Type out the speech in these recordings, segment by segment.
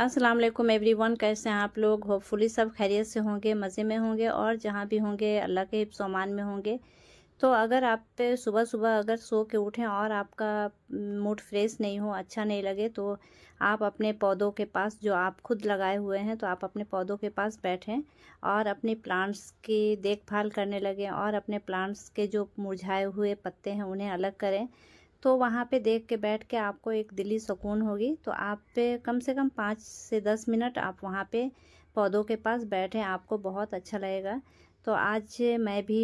अस्सलाम वालेकुम एवरीवन कैसे हैं आप लोग होपफुली सब खैरियत से होंगे मज़े में होंगे और जहाँ भी होंगे अल्लाह के हिफ्सोमान में होंगे तो अगर आप पे सुबह सुबह अगर सो के उठें और आपका मूड फ्रेश नहीं हो अच्छा नहीं लगे तो आप अपने पौधों के पास जो आप खुद लगाए हुए हैं तो आप अपने पौधों के पास बैठें और अपने प्लांट्स की देखभाल करने लगें और अपने प्लांट्स के जो मुरझाए हुए पत्ते हैं उन्हें अलग करें तो वहाँ पे देख के बैठ के आपको एक दिली सुकून होगी तो आप पे कम से कम पाँच से दस मिनट आप वहाँ पे पौधों के पास बैठे आपको बहुत अच्छा लगेगा तो आज मैं भी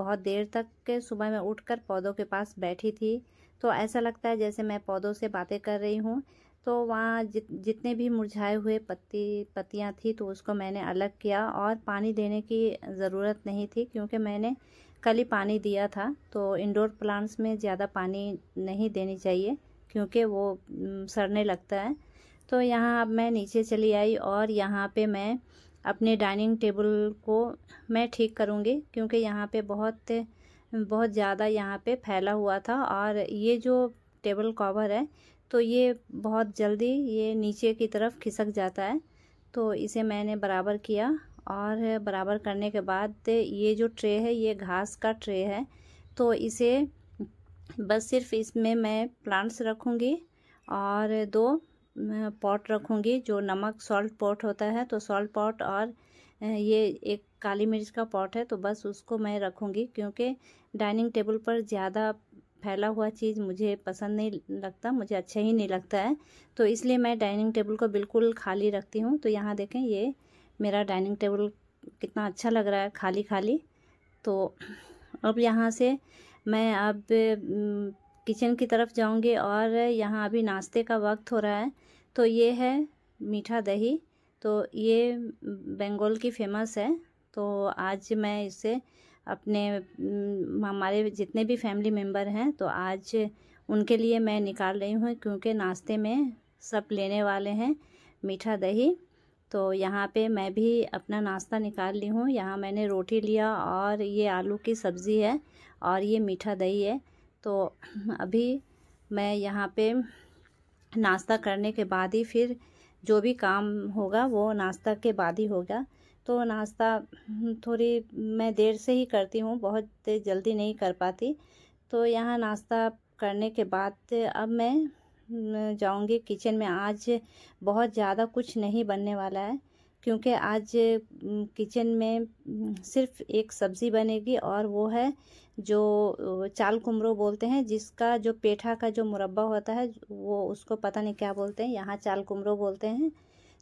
बहुत देर तक के सुबह में उठकर पौधों के पास बैठी थी तो ऐसा लगता है जैसे मैं पौधों से बातें कर रही हूँ तो वहाँ जित जितने भी मुरझाए हुए पत्ती पत्तियाँ थी तो उसको मैंने अलग किया और पानी देने की ज़रूरत नहीं थी क्योंकि मैंने कल ही पानी दिया था तो इंडोर प्लांट्स में ज़्यादा पानी नहीं देनी चाहिए क्योंकि वो सड़ने लगता है तो यहाँ अब मैं नीचे चली आई और यहाँ पे मैं अपने डाइनिंग टेबल को मैं ठीक करूँगी क्योंकि यहाँ पे बहुत बहुत ज़्यादा यहाँ पे फैला हुआ था और ये जो टेबल कवर है तो ये बहुत जल्दी ये नीचे की तरफ खिसक जाता है तो इसे मैंने बराबर किया और बराबर करने के बाद ये जो ट्रे है ये घास का ट्रे है तो इसे बस सिर्फ इसमें मैं प्लांट्स रखूँगी और दो पॉट रखूँगी जो नमक सॉल्ट पॉट होता है तो सॉल्ट पॉट और ये एक काली मिर्च का पॉट है तो बस उसको मैं रखूँगी क्योंकि डाइनिंग टेबल पर ज़्यादा फैला हुआ चीज़ मुझे पसंद नहीं लगता मुझे अच्छा ही नहीं लगता है तो इसलिए मैं डाइनिंग टेबल को बिल्कुल खाली रखती हूँ तो यहाँ देखें ये मेरा डाइनिंग टेबल कितना अच्छा लग रहा है खाली खाली तो अब यहाँ से मैं अब किचन की तरफ जाऊँगी और यहाँ अभी नाश्ते का वक्त हो रहा है तो ये है मीठा दही तो ये बंगाल की फेमस है तो आज मैं इसे अपने हमारे जितने भी फैमिली मेम्बर हैं तो आज उनके लिए मैं निकाल रही हूँ क्योंकि नाश्ते में सब लेने वाले हैं मीठा दही तो यहाँ पे मैं भी अपना नाश्ता निकाल ली हूँ यहाँ मैंने रोटी लिया और ये आलू की सब्ज़ी है और ये मीठा दही है तो अभी मैं यहाँ पे नाश्ता करने के बाद ही फिर जो भी काम होगा वो नाश्ता के बाद ही होगा तो नाश्ता थोड़ी मैं देर से ही करती हूँ बहुत जल्दी नहीं कर पाती तो यहाँ नाश्ता करने के बाद अब मैं जाऊंगी किचन में आज बहुत ज़्यादा कुछ नहीं बनने वाला है क्योंकि आज किचन में सिर्फ एक सब्ज़ी बनेगी और वो है जो चाल कुमरो बोलते हैं जिसका जो पेठा का जो मुरब्बा होता है वो उसको पता नहीं क्या बोलते हैं यहाँ चाल कुमरो बोलते हैं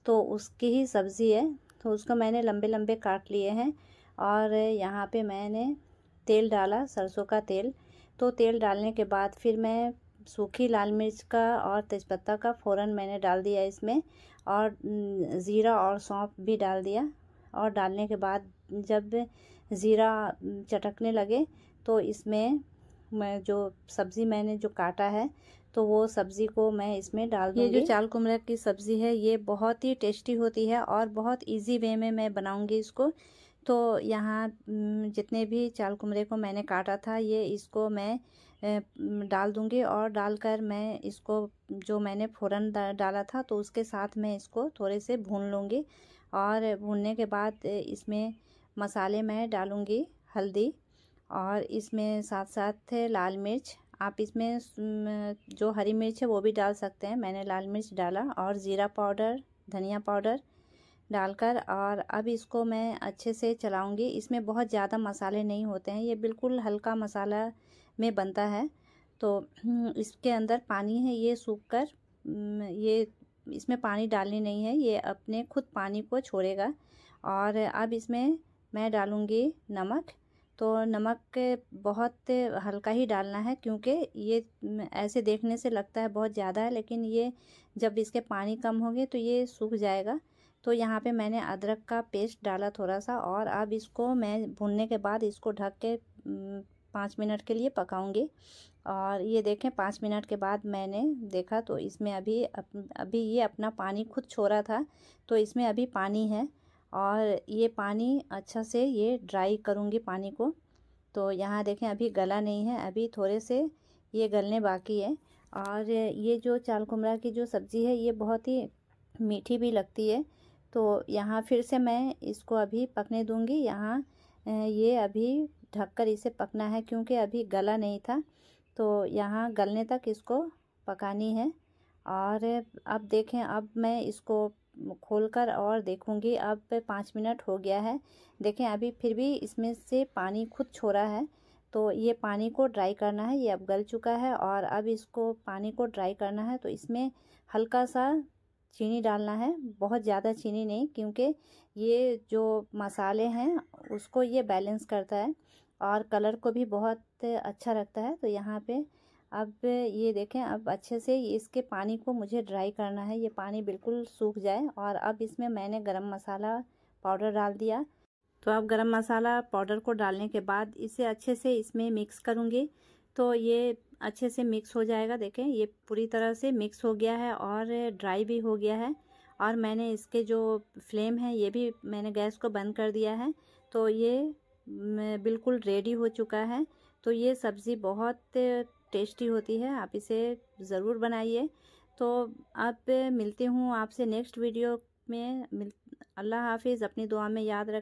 तो उसकी ही सब्ज़ी है तो उसको मैंने लंबे लंबे काट लिए हैं और यहाँ पे मैंने तेल डाला सरसों का तेल तो तेल डालने के बाद फिर मैं सूखी लाल मिर्च का और तेज़पत्ता का फ़ौरन मैंने डाल दिया इसमें और ज़ीरा और सौंफ भी डाल दिया और डालने के बाद जब ज़ीरा चटकने लगे तो इसमें मैं जो सब्ज़ी मैंने जो काटा है तो वो सब्ज़ी को मैं इसमें डाल दूँगी ये जो चाल कुमरक की सब्ज़ी है ये बहुत ही टेस्टी होती है और बहुत इजी वे में मैं बनाऊँगी इसको तो यहाँ जितने भी चाल कुमरे को मैंने काटा था ये इसको मैं डाल दूँगी और डालकर मैं इसको जो मैंने फ़ौरन डाला था तो उसके साथ मैं इसको थोड़े से भून लूँगी और भूनने के बाद इसमें मसाले मैं डालूँगी हल्दी और इसमें साथ साथ लाल मिर्च आप इसमें जो हरी मिर्च है वो भी डाल सकते हैं मैंने लाल मिर्च डाला और ज़ीरा पाउडर धनिया पाउडर डालकर और अब इसको मैं अच्छे से चलाऊंगी इसमें बहुत ज़्यादा मसाले नहीं होते हैं ये बिल्कुल हल्का मसाला में बनता है तो हम्म, इसके अंदर पानी है ये सूख कर हम्म, ये इसमें पानी डालने नहीं है ये अपने खुद पानी को छोड़ेगा और अब इसमें मैं डालूँगी नमक तो नमक बहुत हल्का ही डालना है क्योंकि ये हम्म, ऐसे देखने से लगता है बहुत ज़्यादा है लेकिन ये जब इसके पानी कम होंगे तो ये सूख जाएगा तो यहाँ पे मैंने अदरक का पेस्ट डाला थोड़ा सा और अब इसको मैं भूनने के बाद इसको ढक के पाँच मिनट के लिए पकाऊंगी और ये देखें पाँच मिनट के बाद मैंने देखा तो इसमें अभी अभी ये अपना पानी खुद छोड़ा था तो इसमें अभी पानी है और ये पानी अच्छा से ये ड्राई करूँगी पानी को तो यहाँ देखें अभी गला नहीं है अभी थोड़े से ये गलने बाकी है और ये जो चाल कुमरा की जो सब्ज़ी है ये बहुत ही मीठी भी लगती है तो यहाँ फिर से मैं इसको अभी पकने दूँगी यहाँ ये अभी ढककर इसे पकना है क्योंकि अभी गला नहीं था तो यहाँ गलने तक इसको पकानी है और अब देखें अब मैं इसको खोलकर और देखूंगी अब पाँच मिनट हो गया है देखें अभी फिर भी इसमें से पानी खुद छोड़ा है तो ये पानी को ड्राई करना है ये अब गल चुका है और अब इसको पानी को ड्राई करना है तो इसमें हल्का सा चीनी डालना है बहुत ज़्यादा चीनी नहीं क्योंकि ये जो मसाले हैं उसको ये बैलेंस करता है और कलर को भी बहुत अच्छा रखता है तो यहाँ पे अब ये देखें अब अच्छे से इसके पानी को मुझे ड्राई करना है ये पानी बिल्कुल सूख जाए और अब इसमें मैंने गरम मसाला पाउडर डाल दिया तो अब गरम मसाला पाउडर को डालने के बाद इसे अच्छे से इसमें मिक्स करूँगी तो ये अच्छे से मिक्स हो जाएगा देखें ये पूरी तरह से मिक्स हो गया है और ड्राई भी हो गया है और मैंने इसके जो फ्लेम है ये भी मैंने गैस को बंद कर दिया है तो ये बिल्कुल रेडी हो चुका है तो ये सब्ज़ी बहुत टेस्टी होती है आप इसे ज़रूर बनाइए तो आप मिलती हूँ आपसे नेक्स्ट वीडियो में अल्लाह हाफिज़ अपनी दुआ में याद रख